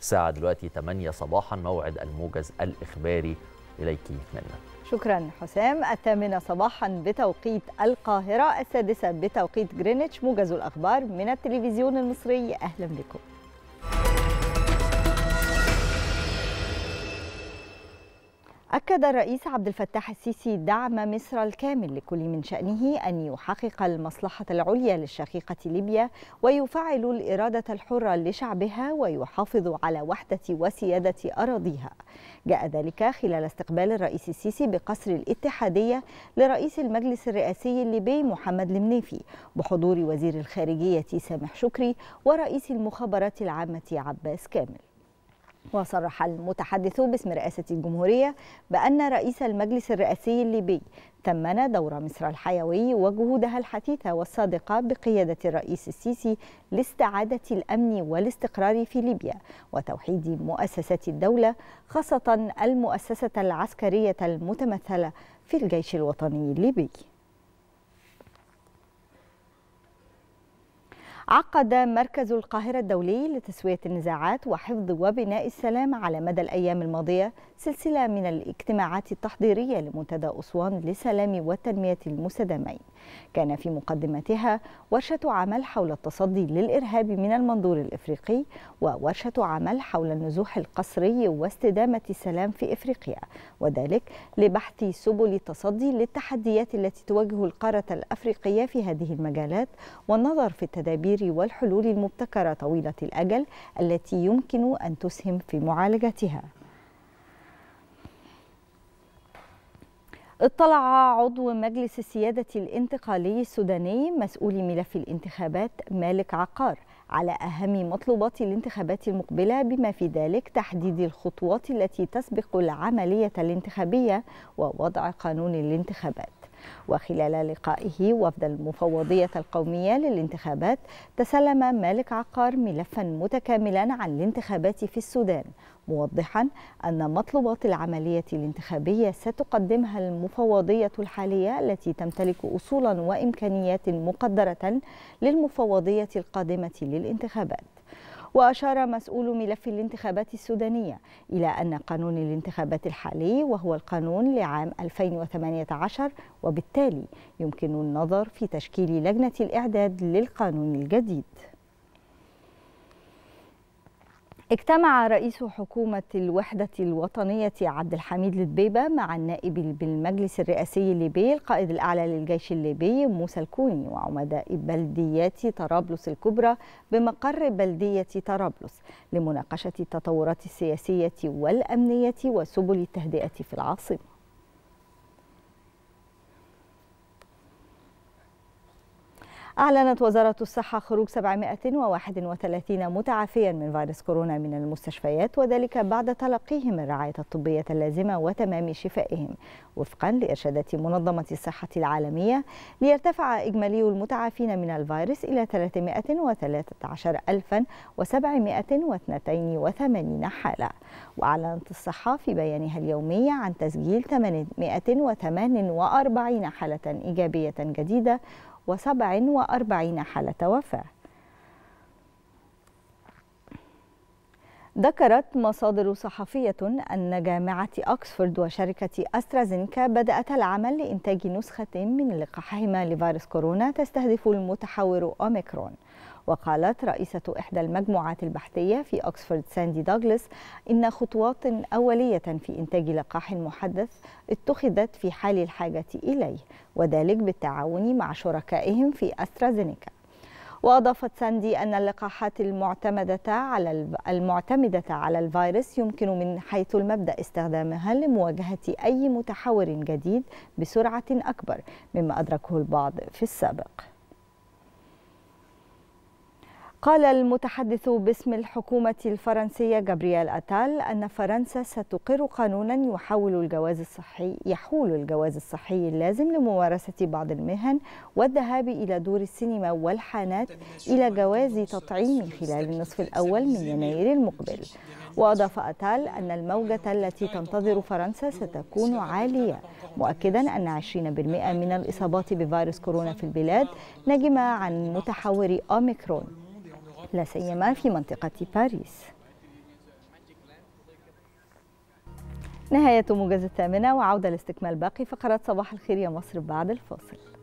الساعة دلوقتي 8 صباحا موعد الموجز الإخباري إليك منا شكرا حسام الثامنة صباحا بتوقيت القاهرة السادسة بتوقيت جرينتش موجز الأخبار من التلفزيون المصري أهلا بكم أكد الرئيس عبد الفتاح السيسي دعم مصر الكامل لكل من شأنه أن يحقق المصلحة العليا للشقيقة ليبيا ويفعل الإرادة الحرة لشعبها ويحافظ على وحدة وسيادة أراضيها. جاء ذلك خلال استقبال الرئيس السيسي بقصر الاتحادية لرئيس المجلس الرئاسي الليبي محمد المنيفي بحضور وزير الخارجية سامح شكري ورئيس المخابرات العامة عباس كامل. وصرح المتحدث باسم رئاسة الجمهورية بأن رئيس المجلس الرئاسي الليبي ثمن دور مصر الحيوي وجهودها الحثيثة والصادقة بقيادة الرئيس السيسي لاستعادة الأمن والاستقرار في ليبيا وتوحيد مؤسسات الدولة خاصة المؤسسة العسكرية المتمثلة في الجيش الوطني الليبي عقد مركز القاهرة الدولي لتسوية النزاعات وحفظ وبناء السلام على مدى الأيام الماضية سلسلة من الاجتماعات التحضيرية لمنتدى أسوان للسلام والتنمية المستدامين كان في مقدمتها ورشة عمل حول التصدي للإرهاب من المنظور الإفريقي وورشة عمل حول النزوح القسري واستدامة السلام في إفريقيا وذلك لبحث سبل التصدي للتحديات التي تواجه القارة الأفريقية في هذه المجالات والنظر في التدابير التدوير والحلول المبتكرة طويلة الأجل التي يمكن أن تسهم في معالجتها اطلع عضو مجلس السيادة الانتقالي السوداني مسؤول ملف الانتخابات مالك عقار على أهم مطلوبات الانتخابات المقبلة بما في ذلك تحديد الخطوات التي تسبق العملية الانتخابية ووضع قانون الانتخابات وخلال لقائه وفد المفوضية القومية للانتخابات تسلم مالك عقار ملفا متكاملا عن الانتخابات في السودان موضحا أن مطلوبات العملية الانتخابية ستقدمها المفوضية الحالية التي تمتلك أصولا وإمكانيات مقدرة للمفوضية القادمة للانتخابات وأشار مسؤول ملف الانتخابات السودانية إلى أن قانون الانتخابات الحالي وهو القانون لعام 2018 وبالتالي يمكن النظر في تشكيل لجنة الإعداد للقانون الجديد اجتمع رئيس حكومة الوحدة الوطنية عبد الحميد لدبيبة مع النائب بالمجلس الرئاسي الليبي القائد الأعلى للجيش الليبي موسى الكوني وعمداء بلديات طرابلس الكبرى بمقر بلدية طرابلس لمناقشة التطورات السياسية والأمنية وسبل التهدئة في العاصمة أعلنت وزارة الصحة خروج 731 متعافيا من فيروس كورونا من المستشفيات وذلك بعد تلقيهم الرعاية الطبية اللازمة وتمام شفائهم وفقا لإرشادات منظمة الصحة العالمية ليرتفع إجمالي المتعافين من الفيروس إلى 313782 حالة وأعلنت الصحة في بيانها اليومي عن تسجيل 848 حالة إيجابية جديدة وسبع وأربعين حالة وفاة ذكرت مصادر صحفية أن جامعة أكسفورد وشركة أسترازينكا بدأت العمل لإنتاج نسخة من لقاحهما لفيروس كورونا تستهدف المتحور أوميكرون وقالت رئيسة إحدى المجموعات البحثية في أكسفورد ساندي دوغلاس إن خطوات أولية في إنتاج لقاح محدث اتخذت في حال الحاجة إليه وذلك بالتعاون مع شركائهم في أسترازينيكا وأضافت ساندي أن اللقاحات المعتمدة على المعتمدة على الفيروس يمكن من حيث المبدأ استخدامها لمواجهة أي متحور جديد بسرعة أكبر مما أدركه البعض في السابق قال المتحدث باسم الحكومة الفرنسية جابرييل أتال أن فرنسا ستقر قانونا يحول الجواز الصحي يحول الجواز الصحي اللازم لممارسة بعض المهن والذهاب إلى دور السينما والحانات إلى جواز تطعيم خلال النصف الأول من يناير المقبل وأضاف أتال أن الموجة التي تنتظر فرنسا ستكون عالية مؤكدا أن 20% من الإصابات بفيروس كورونا في البلاد نجم عن متحور أوميكرون لا سيما في منطقة باريس نهاية موجز الثامنة وعودة لاستكمال باقي فقرات صباح الخير يا مصر بعد الفاصل